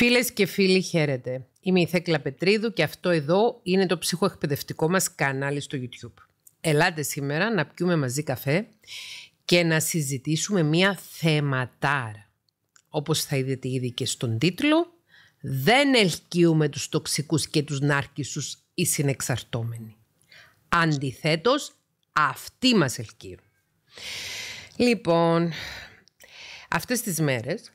Φίλες και φίλοι, χαίρετε. Είμαι η Θέκλα Πετρίδου και αυτό εδώ είναι το ψυχοεκπαιδευτικό μας κανάλι στο YouTube. Ελάτε σήμερα να πιούμε μαζί καφέ και να συζητήσουμε μία θεματάρα. Όπως θα είδετε ήδη και στον τίτλο, δεν ελκύουμε τους τοξικούς και τους ναρκισσούς ή συνεξαρτώμενοι. Αντιθέτως, αυτοί μας ελκύουν. Λοιπόν, αυτές τις μέρες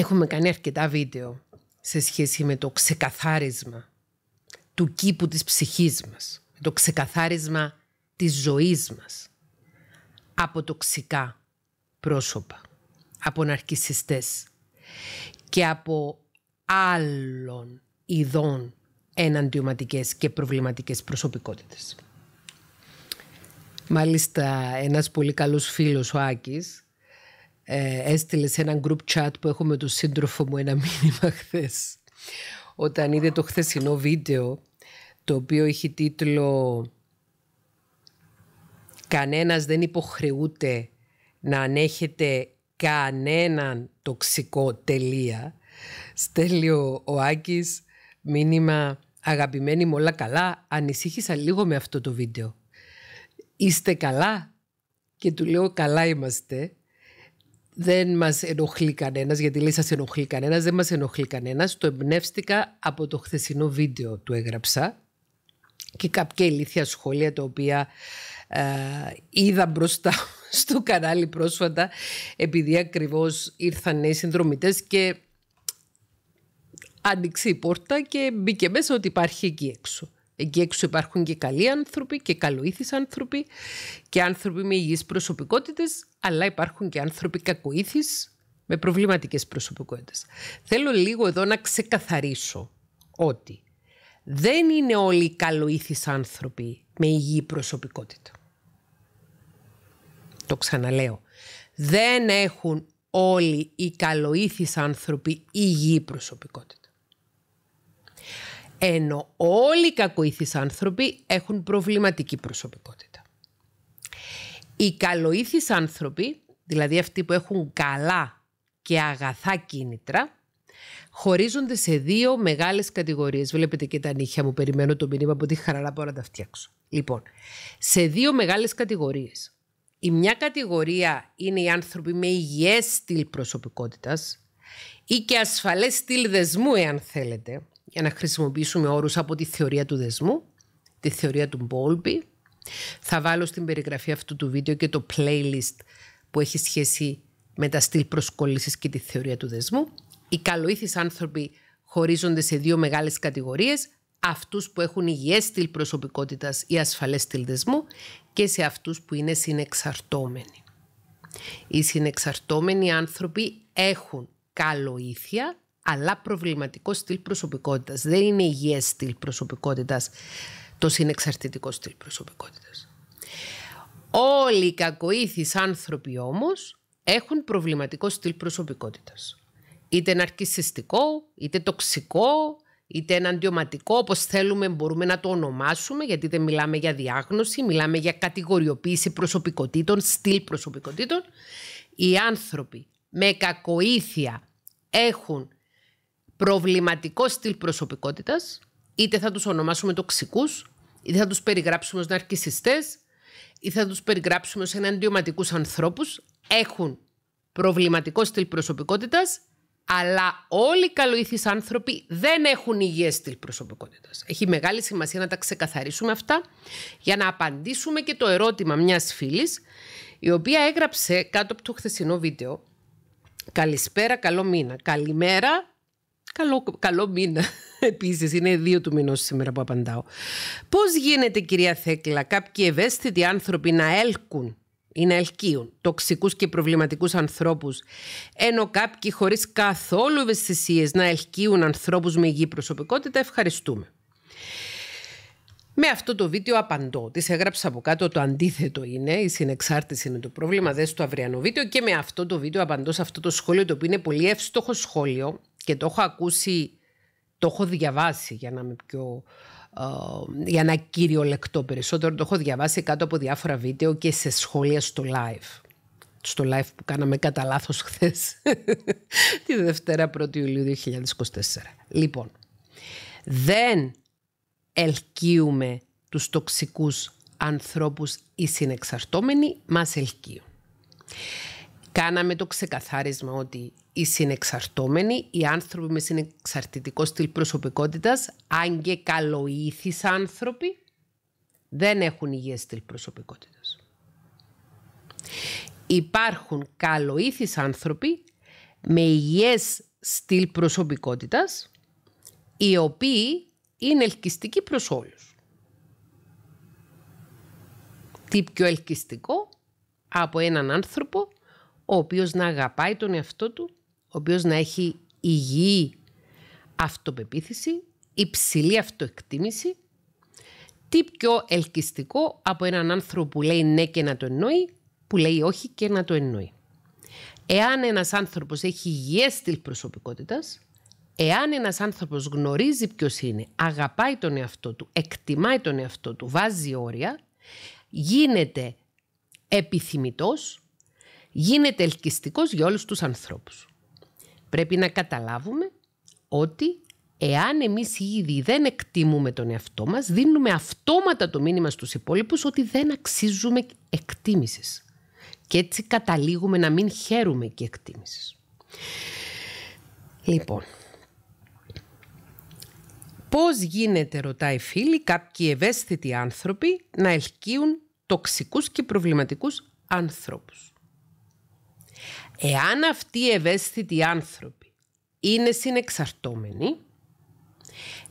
Έχουμε κάνει αρκετά βίντεο σε σχέση με το ξεκαθάρισμα του κήπου της ψυχής μας, το ξεκαθάρισμα της ζωής μας από τοξικά πρόσωπα, από ναρκισιστές και από άλλων ειδών εναντιωματικές και προβληματικές προσωπικότητες. Μάλιστα, ένας πολύ καλός φίλος, ο Άκης, ε, έστειλες σε ένα group chat που έχω με τον σύντροφο μου ένα μήνυμα χθες. Όταν είδε το χθεσινό βίντεο το οποίο έχει τίτλο «Κανένας δεν υποχρεούται να ανέχεται κανέναν τοξικό τελεία». Στέλνει ο, ο Άκης μήνυμα «Αγαπημένη μου όλα καλά, ανησύχησα λίγο με αυτό το βίντεο. Είστε καλά» και του λέω «Καλά είμαστε» δεν μας ενοχλεί κανένας, γιατί λέει σας ενοχλεί κανένας, δεν μας ενοχλεί κανένας. Το εμπνεύστηκα από το χθεσινό βίντεο του έγραψα και κάποια ηλίθια σχόλια τα οποία ε, είδα μπροστά στο κανάλι πρόσφατα επειδή ακριβώς ήρθαν οι συνδρομητές και άνοιξε η πόρτα και μπήκε μέσα ότι υπάρχει εκεί έξω. Εκεί έξω υπάρχουν και καλοί άνθρωποι και καλοήθεις άνθρωποι και άνθρωποι με υγιείς προσωπικότητες, αλλά υπάρχουν και άνθρωποι κακοήθεις με προβληματικές προσωπικότητες. Θέλω λίγο εδώ να ξεκαθαρίσω ότι δεν είναι όλοι οι καλοήθεις άνθρωποι με υγιή προσωπικότητα. Το ξαναλέω. Δεν έχουν όλοι οι καλοήθεις άνθρωποι υγιή προσωπικότητα. Ενώ όλοι οι κακοήθεις άνθρωποι έχουν προβληματική προσωπικότητα. Οι καλοήθεις άνθρωποι, δηλαδή αυτοί που έχουν καλά και αγαθά κίνητρα, χωρίζονται σε δύο μεγάλες κατηγορίες. Βλέπετε και τα νύχια μου, περιμένω το μήνυμα από τη χαρά να να τα φτιάξω. Λοιπόν, σε δύο μεγάλες κατηγορίες. Η μια κατηγορία είναι οι άνθρωποι με υγιές στυλ προσωπικότητας ή και ασφαλές στυλ δεσμού, εάν θέλετε, για να χρησιμοποιήσουμε όρους από τη θεωρία του δεσμού, τη θεωρία του Μπόλπι, Θα βάλω στην περιγραφή αυτού του βίντεο και το playlist που έχει σχέση με τα στυλ προσκόλλησης και τη θεωρία του δεσμού. Οι καλοήθεις άνθρωποι χωρίζονται σε δύο μεγάλες κατηγορίες, αυτούς που έχουν υγιές στυλ προσωπικότητας ή ασφαλές στυλ δεσμού και σε αυτούς που είναι συνεξαρτώμενοι. Οι συνεξαρτώμενοι άνθρωποι έχουν καλοήθεια αλλά προβληματικό στυλ προσωπικότητας. Δεν είναι υγιές στυλ προσωπικότητας, το συνεξαρτητικό στυλ προσωπικότητας. Όλοι οι κακοήθη άνθρωποι όμως, έχουν προβληματικό στυλ προσωπικότητας. Είτε ναρκιστικό, είτε τοξικό, είτε εναντιωματικό, όπως θέλουμε μπορούμε να το ονομάσουμε, γιατί δεν μιλάμε για διάγνωση, μιλάμε για κατηγοριοποίηση προσωπικότητων, στυλ προσωπικότητων. Οι άνθρωποι με κακοήθεια έχουν προβληματικό στυλ προσωπικότητας, είτε θα τους ονομάσουμε τοξικούς, είτε θα τους περιγράψουμε ως ναρκιστέ, είτε θα τους περιγράψουμε ως εναντιωματικούς ανθρώπους, έχουν προβληματικό στυλ προσωπικότητας, αλλά όλοι οι καλοήθεις άνθρωποι δεν έχουν υγιές στυλ προσωπικότητας. Έχει μεγάλη σημασία να τα ξεκαθαρίσουμε αυτά για να απαντήσουμε και το ερώτημα μιας φίλης η οποία έγραψε κάτω από το χθεσινό βίντεο «Καλησπέρα, καλό μήνα. Καλημέρα, Καλό, καλό μήνα. Επίσης, είναι δύο του μηνός σήμερα που απαντάω. Πώς γίνεται, κυρία Θέκλα, κάποιοι ευαίσθητοι άνθρωποι να έλκουν ή να ελκύουν τοξικούς και προβληματικούς ανθρώπους, ενώ κάποιοι χωρίς καθόλου ευαισθησίες να ελκύουν ανθρώπους με υγιή προσωπικότητα, ευχαριστούμε. Με αυτό το βίντεο απαντώ. Τη έγραψα από κάτω το αντίθετο είναι, η συνεξάρτηση είναι το πρόβλημα, δες το αυριανό βίντεο και με αυτό το βίντεο απαντώ σε αυτό το σχόλιο το οποίο είναι πολύ εύστοχο σχόλιο και το έχω ακούσει, το έχω διαβάσει για να είμαι πιο... για να κυριολεκτώ περισσότερο, το έχω διαβάσει κάτω από διάφορα βίντεο και σε σχόλια στο live στο live που κάναμε κατά λάθος χθες, τη Δευτέρα 1η Ιουλίου 2024. Λοιπόν, δεν ελκύουμε τους τοξικούς ανθρώπους ή συνεξαρτώμενοι, μας ελκύουν. Κάναμε το ξεκαθάρισμα ότι οι συνεξαρτώμενοι, οι άνθρωποι με συνεξαρτητικό στυλ προσωπικότητας, αν και καλοήθεις άνθρωποι, δεν έχουν υγιές στυλ προσωπικότητας. Υπάρχουν καλοήθεις άνθρωποι με υγιές στυλ προσωπικότητας, οι οποίοι είναι ελκυστικοί προς όλους. Τι πιο ελκυστικό από έναν άνθρωπο ο οποίος να αγαπάει τον εαυτό του ο οποίος να έχει υγιή αυτοπεποίθηση, υψηλή αυτοεκτίμηση, τι πιο ελκυστικό από έναν άνθρωπο που λέει ναι και να το εννοεί, που λέει όχι και να το εννοεί. Εάν ένας άνθρωπος έχει υγιές της προσωπικότητας, εάν ένας άνθρωπος γνωρίζει ποιος είναι, αγαπάει τον εαυτό του, εκτιμάει τον εαυτό του, βάζει όρια, γίνεται επιθυμητός, γίνεται ελκυστικός για όλους τους ανθρώπους. Πρέπει να καταλάβουμε ότι εάν εμείς ήδη δεν εκτιμούμε τον εαυτό μας, δίνουμε αυτόματα το μήνυμα στους υπόλοιπους ότι δεν αξίζουμε εκτίμησης. Και έτσι καταλήγουμε να μην χαίρουμε και εκτίμησης. Λοιπόν, πώς γίνεται, ρωτάει φίλοι, κάποιοι ευαίσθητοι άνθρωποι να ελκύουν τοξικούς και προβληματικούς ανθρώπους. Εάν αυτοί οι ευαίσθητοι άνθρωποι είναι συνεξαρτώμενοι,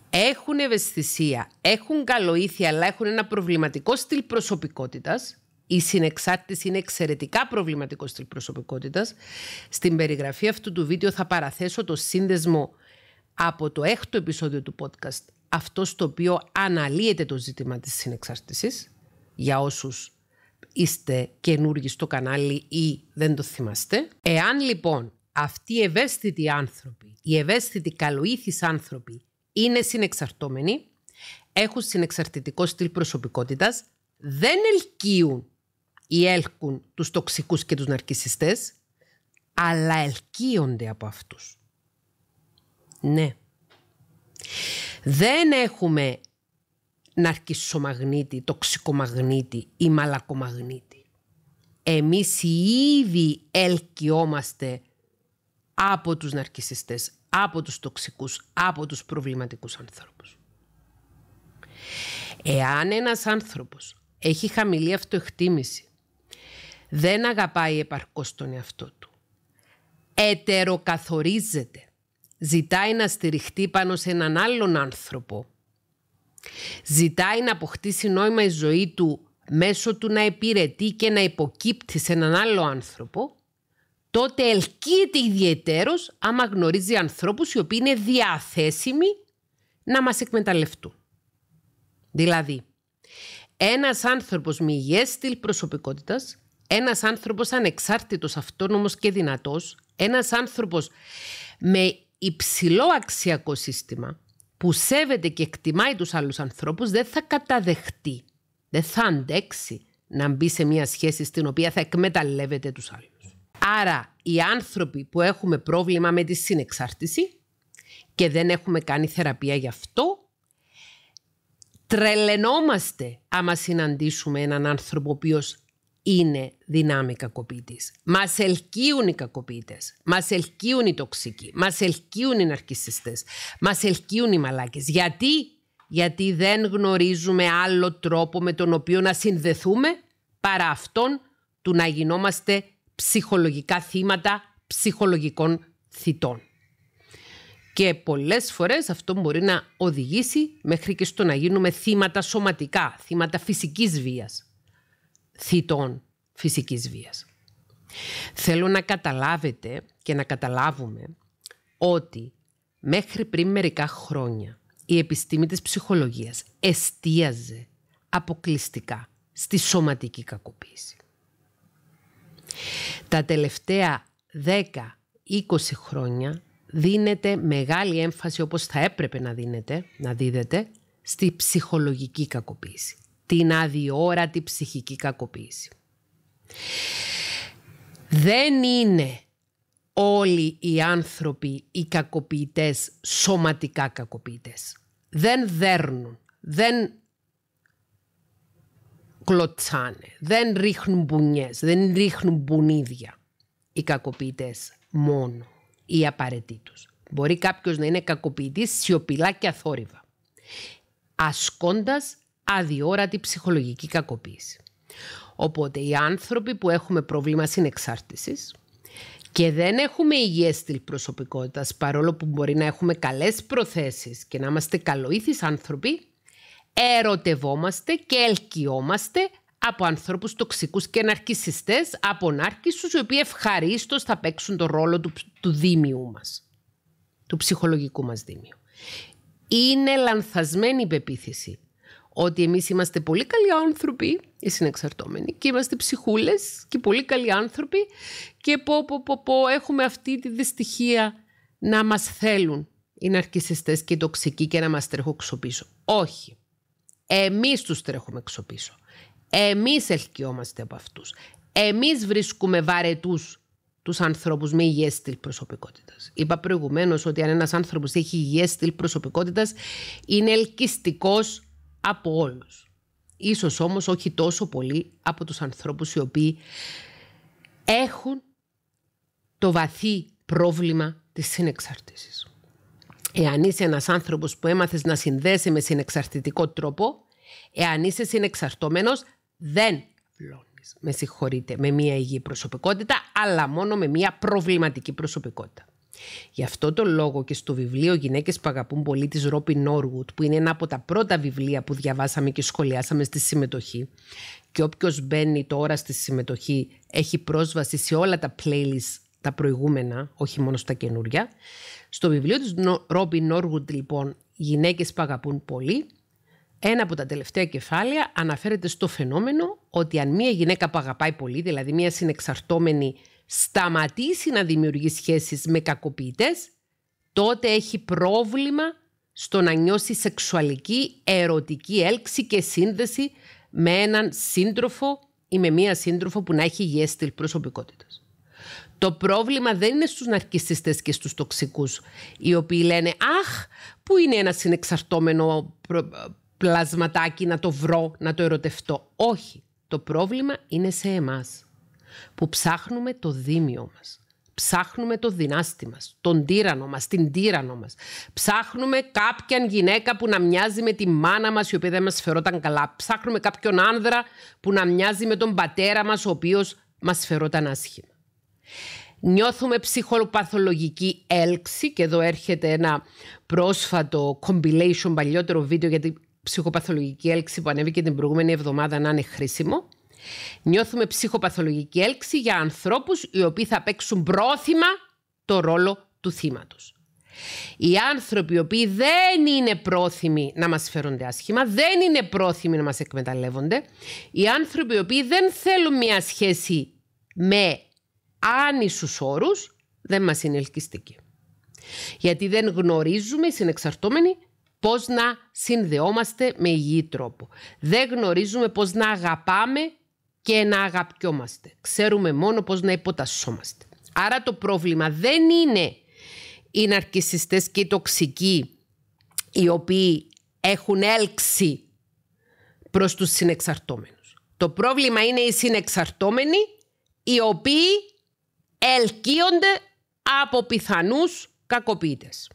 έχουν ευαισθησία, έχουν καλοήθεια, αλλά έχουν ένα προβληματικό στυλ προσωπικότητας, η συνεξάρτηση είναι εξαιρετικά προβληματικό στυλ προσωπικότητας, στην περιγραφή αυτού του βίντεο θα παραθέσω το σύνδεσμο από το έκτο επεισόδιο του podcast, αυτό στο οποίο αναλύεται το ζήτημα της συνεξάρτησης, για όσους είστε καινούργοι στο κανάλι ή δεν το θυμάστε. Εάν λοιπόν αυτοί οι ευαίσθητοι άνθρωποι, οι ευαίσθητοι καλοήθεις άνθρωποι είναι συνεξαρτώμενοι, έχουν συνεξαρτητικό στυλ προσωπικότητας, δεν ελκύουν ή έλκουν τους τοξικούς και τους ναρκισιστές, αλλά ελκύονται από αυτούς. Ναι. Δεν έχουμε ναρκισσομαγνήτη, τοξικομαγνήτη ή μαλακομαγνήτη. Εμείς ήδη ελκυόμαστε από τους ναρκισιστές, από τους τοξικούς, από τους προβληματικούς ανθρώπους. Εάν ένας άνθρωπος έχει χαμηλή αυτοεκτίμηση, δεν αγαπάει επαρκώς τον εαυτό του, ετεροκαθορίζεται, ζητάει να στηριχτεί πάνω σε έναν άλλον άνθρωπο Ζητάει να αποκτήσει νόημα η ζωή του μέσω του να υπηρετεί και να υποκύπτει σε έναν άλλο άνθρωπο, τότε ελκύεται ιδιαίτερο άμα γνωρίζει ανθρώπους οι οποίοι είναι διαθέσιμοι να μας εκμεταλλευτούν. Δηλαδή, ένας άνθρωπος με υγιές στυλ προσωπικότητας, ένας άνθρωπος ανεξάρτητος, αυτόνομος και δυνατός, ένας άνθρωπος με υψηλό αξιακό σύστημα, που σέβεται και εκτιμάει τους άλλους ανθρώπους δεν θα καταδεχτεί, δεν θα αντέξει να μπει σε μια σχέση στην οποία θα εκμεταλλεύεται τους άλλους. Άρα οι άνθρωποι που έχουμε πρόβλημα με τη συνεξάρτηση και δεν έχουμε κάνει θεραπεία γι' αυτό, τρελαινόμαστε άμα συναντήσουμε έναν άνθρωπο ο οποίος είναι δυνάμει κακοποίητης. Μας ελκύουν οι κακοποίητες. Μας ελκύουν οι τοξικοί. Μας ελκύουν οι ναρκιστέ. Μας ελκύουν οι μαλάκες. Γιατί? Γιατί δεν γνωρίζουμε άλλο τρόπο με τον οποίο να συνδεθούμε παρά αυτόν του να γινόμαστε ψυχολογικά θύματα ψυχολογικών θητών. Και πολλές φορές αυτό μπορεί να οδηγήσει μέχρι και στο να γίνουμε θύματα σωματικά, θύματα φυσικής βίας θητών φυσικής βίας. Θέλω να καταλάβετε και να καταλάβουμε ότι μέχρι πριν μερικά χρόνια η επιστήμη της ψυχολογίας εστίαζε αποκλειστικά στη σωματική κακοποίηση. Τα τελευταία 10-20 χρόνια δίνεται μεγάλη έμφαση όπως θα έπρεπε να δίνεται, να δίδεται, στη ψυχολογική κακοποίηση την αδιόρατη ψυχική κακοποίηση. Δεν είναι όλοι οι άνθρωποι οι κακοποιητές σωματικά κακοποιητές. Δεν δέρνουν, δεν κλωτσάνε, δεν ρίχνουν μπουνιές, δεν ρίχνουν μπουνίδια. Οι κακοποιητές μόνο, η απαραίτητους. Μπορεί κάποιος να είναι κακοποιητής σιωπηλά και αθόρυβα. Ασκώντας αδιόρατη ψυχολογική κακοποίηση. Οπότε οι άνθρωποι που έχουμε πρόβλημα συνεξάρτησης και δεν έχουμε υγιές στυλ προσωπικότητας παρόλο που μπορεί να έχουμε καλές προθέσεις και να είμαστε καλοήθεις άνθρωποι, ερωτευόμαστε και ελκυόμαστε από ανθρώπους τοξικούς και ναρκισιστές, από ναρκισσούς οι οποίοι ευχαρίστως θα παίξουν τον ρόλο του, του δίμιου μας, του ψυχολογικού μας δίμιου. Είναι λανθασμένη η πεποίθηση ότι εμείς είμαστε πολύ καλοί άνθρωποι, οι συνεξαρτώμενοι, και είμαστε ψυχούλες και πολύ καλοί άνθρωποι και πω, πω, πω, πω έχουμε αυτή τη δυστυχία να μας θέλουν οι ναρκισιστές και οι τοξικοί και να μας τρέχουν ξοπίσω. Όχι. Εμείς τους τρέχουμε ξοπίσω. Εμείς ελκυόμαστε από αυτούς. Εμείς βρίσκουμε βαρετούς τους ανθρώπους με υγιές στυλ προσωπικότητας. Είπα προηγουμένως ότι αν ένας άνθρωπος έχει υγιές στυλ προσωπικότητας, είναι ελκυστικός από όλους. Ίσως όμως όχι τόσο πολύ από τους ανθρώπους οι οποίοι έχουν το βαθύ πρόβλημα της συνεξαρτήσης. Εάν είσαι ένας άνθρωπος που έμαθες να συνδέσει με συνεξαρτητικό τρόπο, εάν είσαι συνεξαρτώμενος, δεν βλώνεις. Με συγχωρείτε, με μια υγιή προσωπικότητα, αλλά μόνο με μια προβληματική προσωπικότητα. Γι' αυτό το λόγο και στο βιβλίο Γυναίκες που αγαπούν πολύ της Ρόπι Νόργουτ, που είναι ένα από τα πρώτα βιβλία που διαβάσαμε και σχολιάσαμε στη συμμετοχή, και όποιος μπαίνει τώρα στη συμμετοχή έχει πρόσβαση σε όλα τα playlist τα προηγούμενα, όχι μόνο στα καινούρια. Στο βιβλίο της Ρόμπι Νόργουντ, λοιπόν, «Γυναίκες που αγαπούν πολύ», ένα από τα τελευταία κεφάλαια αναφέρεται στο φαινόμενο ότι αν μία γυναίκα που αγαπάει πολύ, δηλαδή μία συνεξαρτώμενη σταματήσει να δημιουργεί σχέσεις με κακοποιητές, τότε έχει πρόβλημα στο να νιώσει σεξουαλική, ερωτική έλξη και σύνδεση με έναν σύντροφο ή με μία σύντροφο που να έχει υγιές στυλ προσωπικότητας. Το πρόβλημα δεν είναι στους ναρκιστιστές και στους τοξικούς, οι οποίοι λένε «Αχ, πού είναι ένα συνεξαρτώμενο πλασματάκι να το βρω, να το ερωτευτώ». Όχι, το πρόβλημα είναι σε εμάς που ψάχνουμε το δίμιο μας. Ψάχνουμε το δυνάστη μας, τον τύρανο μας, την τύρανο μας. Ψάχνουμε κάποια γυναίκα που να μοιάζει με τη μάνα μας η οποία δεν μας φερόταν καλά. Ψάχνουμε κάποιον άνδρα που να μοιάζει με τον πατέρα μας ο οποίος μας φερόταν άσχημα. Νιώθουμε ψυχοπαθολογική έλξη και εδώ έρχεται ένα πρόσφατο compilation, παλιότερο βίντεο για την ψυχοπαθολογική έλξη που ανέβηκε την προηγούμενη εβδομάδα να είναι χρήσιμο. Νιώθουμε ψυχοπαθολογική έλξη για ανθρώπους οι οποίοι θα παίξουν πρόθυμα το ρόλο του θύματος. Οι άνθρωποι οι οποίοι δεν είναι πρόθυμοι να μας φέρονται άσχημα, δεν είναι πρόθυμοι να μας εκμεταλλεύονται, οι άνθρωποι οι οποίοι δεν θέλουν μια σχέση με άνισους όρους, δεν μας είναι ελκυστικοί. Γιατί δεν γνωρίζουμε οι συνεξαρτώμενοι πώς να συνδεόμαστε με υγιή τρόπο. Δεν γνωρίζουμε πώς να αγαπάμε και να αγαπιόμαστε. Ξέρουμε μόνο πώς να υποτασσόμαστε. Άρα το πρόβλημα δεν είναι οι ναρκισιστές και οι τοξικοί οι οποίοι έχουν έλξει προς τους συνεξαρτώμενους. Το πρόβλημα είναι οι συνεξαρτώμενοι οι οποίοι ελκύονται από πιθανούς κακοποιητές.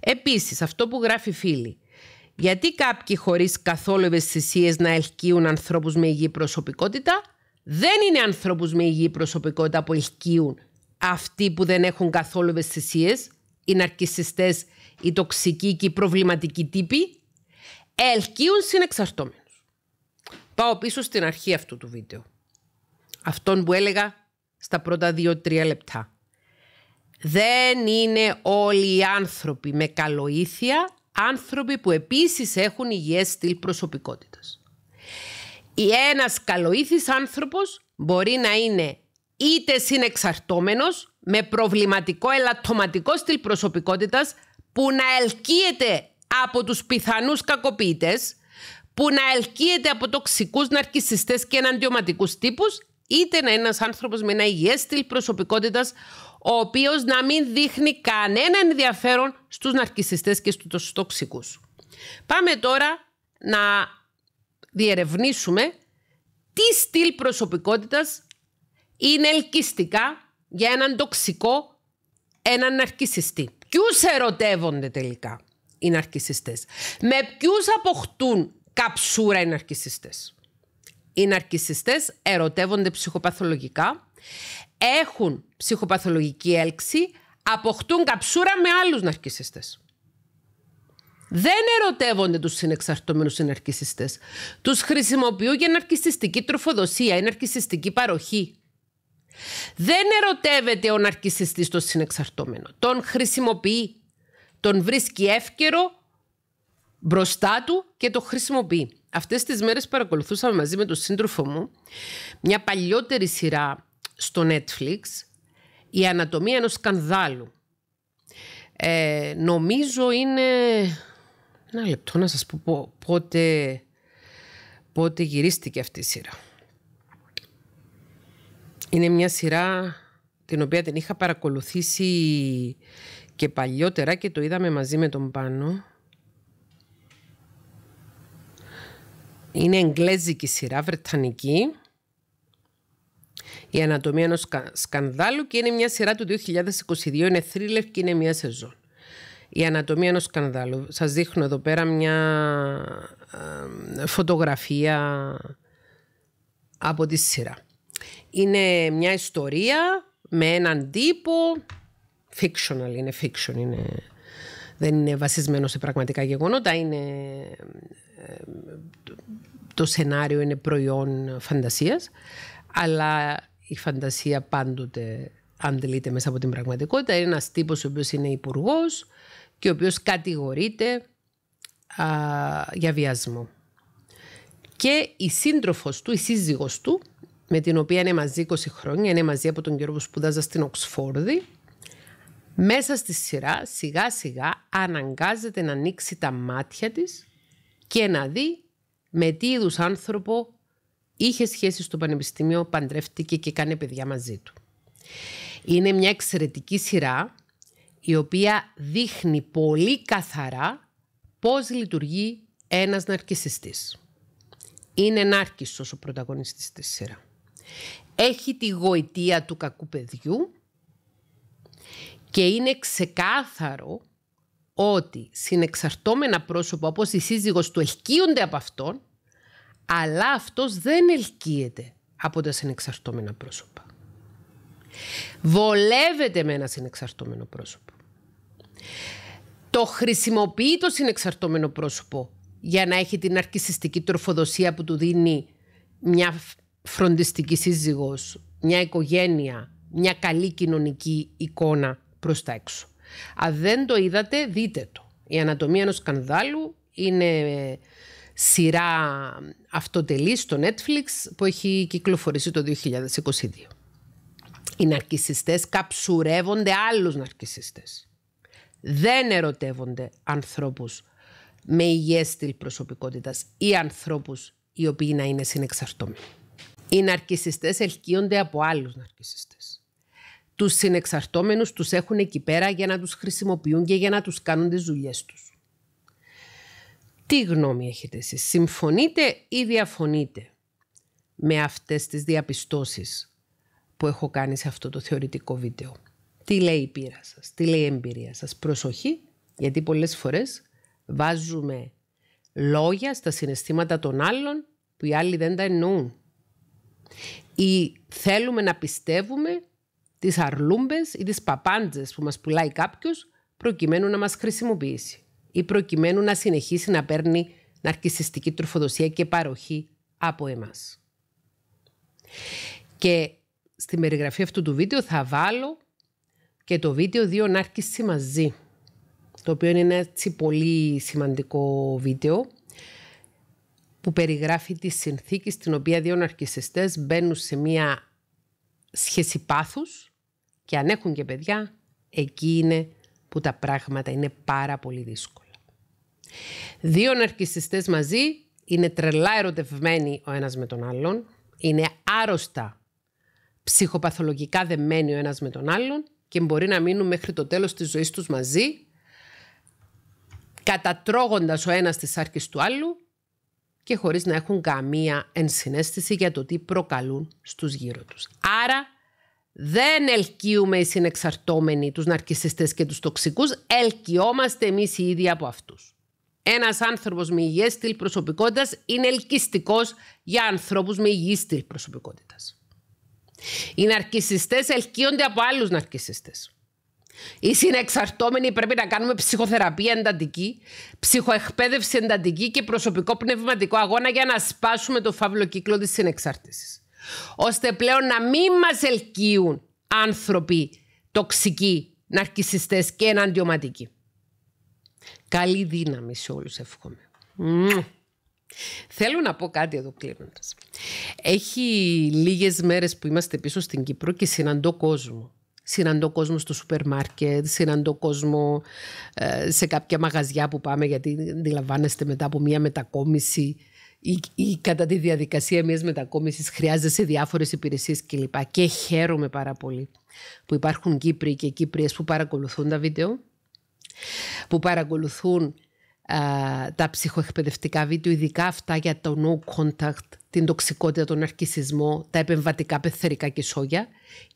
Επίσης, αυτό που γράφει φίλη, γιατί κάποιοι χωρίς καθόλου ευαισθησίες να ελκύουν ανθρώπους με υγιή προσωπικότητα, δεν είναι ανθρώπους με υγιή προσωπικότητα που ελκύουν αυτοί που δεν έχουν καθόλου ευαισθησίες, οι ναρκιστέ, οι τοξικοί και οι προβληματικοί τύποι, ελκύουν συνεξαρτώμενους. Πάω πίσω στην αρχή αυτού του βίντεο. Αυτόν που έλεγα στα πρώτα δύο-τρία λεπτά. Δεν είναι όλοι οι άνθρωποι με καλοήθεια άνθρωποι που επίσης έχουν υγιές στυλ προσωπικότητας. Ένας καλοήθης άνθρωπος μπορεί να είναι είτε συνεξαρτώμενος με προβληματικό ελαττωματικό στυλ προσωπικότητας που να ελκύεται από τους πιθανούς κακοποιητές, που να ελκύεται από τοξικούς ναρκισιστές και εναντιωματικούς τύπους, είτε να είναι ένας άνθρωπος με ένα υγιές στυλ προσωπικότητας ο οποίος να μην δείχνει κανένα ενδιαφέρον στους ναρκισιστές και στους τοξικούς. Πάμε τώρα να διερευνήσουμε τι στυλ προσωπικότητας είναι ελκυστικά για έναν τοξικό, έναν ναρκισιστή. Ποιους ερωτεύονται τελικά οι ναρκισιστές. Με ποιους αποκτούν καψούρα οι ναρκισιστές. Οι ναρκισιστές ερωτεύονται ψυχοπαθολογικά, έχουν ψυχοπαθολογική έλξη, αποκτούν καψούρα με άλλους ναρκισιστές. Δεν ερωτεύονται τους συνεξαρτώμενους ναρκισιστές. Τους χρησιμοποιούν για ναρκισιστική τροφοδοσία, η ναρκισιστική παροχή. Δεν ερωτεύεται ο ναρκισιστής το συνεξαρτώμενο. Τον χρησιμοποιεί. Τον βρίσκει εύκαιρο μπροστά του και το χρησιμοποιεί. Αυτές τις μέρες παρακολουθούσαμε μαζί με τον σύντροφο μου μια παλιότερη σειρά στο Netflix «Η ανατομία ενός σκανδάλου». Ε, νομίζω είναι... Ένα λεπτό να σας πω πότε, πότε γυρίστηκε αυτή η σειρά. Είναι μια σειρά την οποία την είχα παρακολουθήσει και παλιότερα και το είδαμε μαζί με τον Πάνο. Είναι εγγλέζικη σειρά, βρετανική. Η ανατομία ενός σκανδάλου και είναι μια σειρά του 2022. Είναι θρίλερ και είναι μια σεζόν. Η ανατομία ενός σκανδάλου. Σας δείχνω εδώ πέρα μια φωτογραφία από τη σειρά. Είναι μια ιστορία με έναν τύπο. Fictional είναι fiction, είναι, δεν είναι βασισμένο σε πραγματικά γεγονότα. Είναι, το σενάριο είναι προϊόν φαντασίας. Αλλά η φαντασία πάντοτε αντλείται μέσα από την πραγματικότητα. Είναι ένας τύπος ο οποίος είναι υπουργός και ο οποίος κατηγορείται α, για βιασμό. Και η σύντροφος του, η σύζυγος του, με την οποία είναι μαζί 20 χρόνια, είναι μαζί από τον καιρό που σπουδάζα στην Οξφόρδη, μέσα στη σειρά σιγά σιγά αναγκάζεται να ανοίξει τα μάτια της και να δει με τι είδους άνθρωπο είχε σχέση στο πανεπιστήμιο, παντρεύτηκε και κάνει παιδιά μαζί του. Είναι μια εξαιρετική σειρά η οποία δείχνει πολύ καθαρά πώς λειτουργεί ένας ναρκισιστής. Είναι ναρκισσός ο πρωταγωνιστής της σειρά. Έχει τη γοητεία του κακού παιδιού και είναι ξεκάθαρο ότι συνεξαρτώμενα πρόσωπα όπως η σύζυγος του ελκύονται από αυτόν αλλά αυτός δεν ελκύεται από τα συνεξαρτώμενα πρόσωπα. Βολεύεται με ένα συνεξαρτώμενο πρόσωπο. Το χρησιμοποιεί το συνεξαρτώμενο πρόσωπο για να έχει την αρκισιστική τροφοδοσία που του δίνει μια φροντιστική σύζυγος, μια οικογένεια, μια καλή κοινωνική εικόνα προς τα έξω. Αν δεν το είδατε, δείτε το. Η ανατομία ενός σκανδάλου είναι ε, σειρά αυτοτελής στο Netflix που έχει κυκλοφορήσει το 2022. Οι ναρκισιστές καψουρεύονται άλλους ναρκισιστές. Δεν ερωτεύονται ανθρώπους με υγιές στυλ προσωπικότητας ή ανθρώπους οι οποίοι να είναι συνεξαρτώμενοι. Οι ναρκισιστές ελκύονται από άλλους ναρκισιστές. Τους συνεξαρτώμενους τους έχουν εκεί πέρα για να τους χρησιμοποιούν και για να τους κάνουν τις δουλειές τους. Τι γνώμη έχετε εσείς, συμφωνείτε ή διαφωνείτε με αυτές τις διαπιστώσεις που έχω κάνει σε αυτό το θεωρητικό βίντεο. Τι λέει η πείρα σας, τι λέει η εμπειρία σας. Προσοχή, γιατί πολλές φορές βάζουμε λόγια στα συναισθήματα των άλλων που οι άλλοι δεν τα εννοούν. Ή θέλουμε να πιστεύουμε τις αρλούμπες ή τις παπάντζες που μας πουλάει κάποιος προκειμένου να μας χρησιμοποιήσει ή προκειμένου να συνεχίσει να παίρνει ναρκισιστική τροφοδοσία και παροχή από εμάς. Και στην περιγραφή αυτού του βίντεο θα βάλω και το βίντεο δύο νάρκηση μαζί, το οποίο είναι ένα έτσι πολύ σημαντικό βίντεο που περιγράφει τη συνθήκη στην οποία δύο ναρκισιστές μπαίνουν σε μία σχέση πάθους και αν έχουν και παιδιά, εκεί είναι που τα πράγματα είναι πάρα πολύ δύσκολα. Δύο ναρκιστέ μαζί είναι τρελά ερωτευμένοι ο ένας με τον άλλον, είναι άρρωστα ψυχοπαθολογικά δεμένοι ο ένας με τον άλλον και μπορεί να μείνουν μέχρι το τέλος της ζωής τους μαζί, κατατρώγοντας ο ένας τις άρκες του άλλου και χωρίς να έχουν καμία ενσυναίσθηση για το τι προκαλούν στους γύρω τους. Άρα δεν ελκύουμε οι συνεξαρτώμενοι τους ναρκισιστές και τους τοξικούς, ελκυόμαστε εμείς οι ίδιοι από αυτούς. Ένας άνθρωπος με υγιές στυλ προσωπικότητας είναι ελκυστικός για ανθρώπους με υγιή στυλ προσωπικότητας. Οι ναρκιστέ ελκύονται από άλλους ναρκιστέ. Οι συνεξαρτώμενοι πρέπει να κάνουμε ψυχοθεραπεία εντατική, ψυχοεκπαίδευση εντατική και προσωπικό πνευματικό αγώνα για να σπάσουμε το φαύλο κύκλο της συνεξάρτησης. Ώστε πλέον να μην μας ελκύουν άνθρωποι τοξικοί, ναρκιστέ και εναντιωματικοί. Καλή δύναμη σε όλους εύχομαι. Θέλω να πω κάτι εδώ κλείνοντας. Έχει λίγες μέρες που είμαστε πίσω στην Κύπρο και συναντώ κόσμο. Συναντώ κόσμο στο σούπερ μάρκετ, συναντώ κόσμο ε, σε κάποια μαγαζιά που πάμε γιατί αντιλαμβάνεστε μετά από μια μετακόμιση ή, ή κατά τη διαδικασία μιας μετακόμισης χρειάζεσαι διάφορες υπηρεσίες κλπ. Και χαίρομαι πάρα πολύ που υπάρχουν Κύπροι και Κύπριες που παρακολουθούν τα βίντεο που παρακολουθούν τα ψυχοεκπαιδευτικά βίντεο, ειδικά αυτά για το no contact, την τοξικότητα, τον αρκισισμό, τα επεμβατικά πεθερικά και σόγια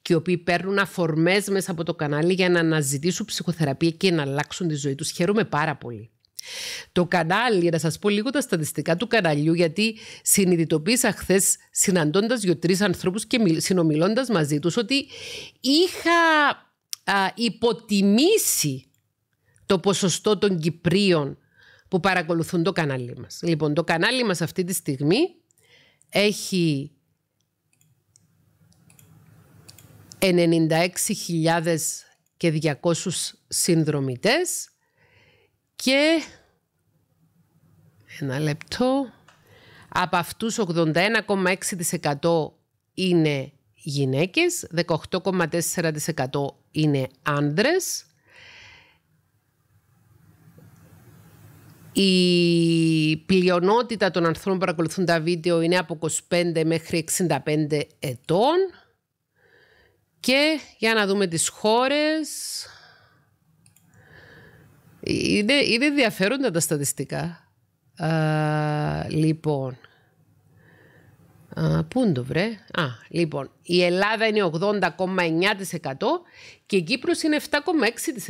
και οι οποίοι παίρνουν αφορμές μέσα από το κανάλι για να αναζητήσουν ψυχοθεραπεία και να αλλάξουν τη ζωή τους. Χαίρομαι πάρα πολύ. Το κανάλι, για να σας πω λίγο τα στατιστικά του καναλιού, γιατί συνειδητοποίησα χθες συναντώντας δυο τρεις ανθρώπους και συνομιλώντας μαζί τους ότι είχα α, υποτιμήσει το ποσοστό των Κυπρίων που παρακολουθούν το κανάλι μας. Λοιπόν, το κανάλι μας αυτή τη στιγμή έχει 96.200 συνδρομητές και ένα λεπτό από αυτούς 81,6% είναι γυναίκες, 18,4% είναι άνδρες Η πλειονότητα των ανθρώπων που παρακολουθούν τα βίντεο είναι από 25 μέχρι 65 ετών. Και για να δούμε τις χώρες. Είναι, είναι ενδιαφέροντα τα στατιστικά. Α, λοιπόν. πού το βρε. Α, λοιπόν. Η Ελλάδα είναι 80,9% και η Κύπρος είναι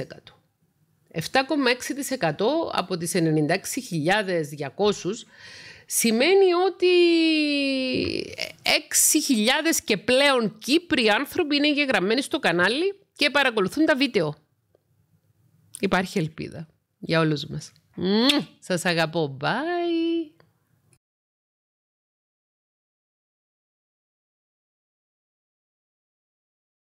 7,6%. 7,6% από τις 96.200 σημαίνει ότι 6.000 και πλέον Κύπροι άνθρωποι είναι εγγεγραμμένοι στο κανάλι και παρακολουθούν τα βίντεο. Υπάρχει ελπίδα για όλους μας. Σας αγαπώ. Bye.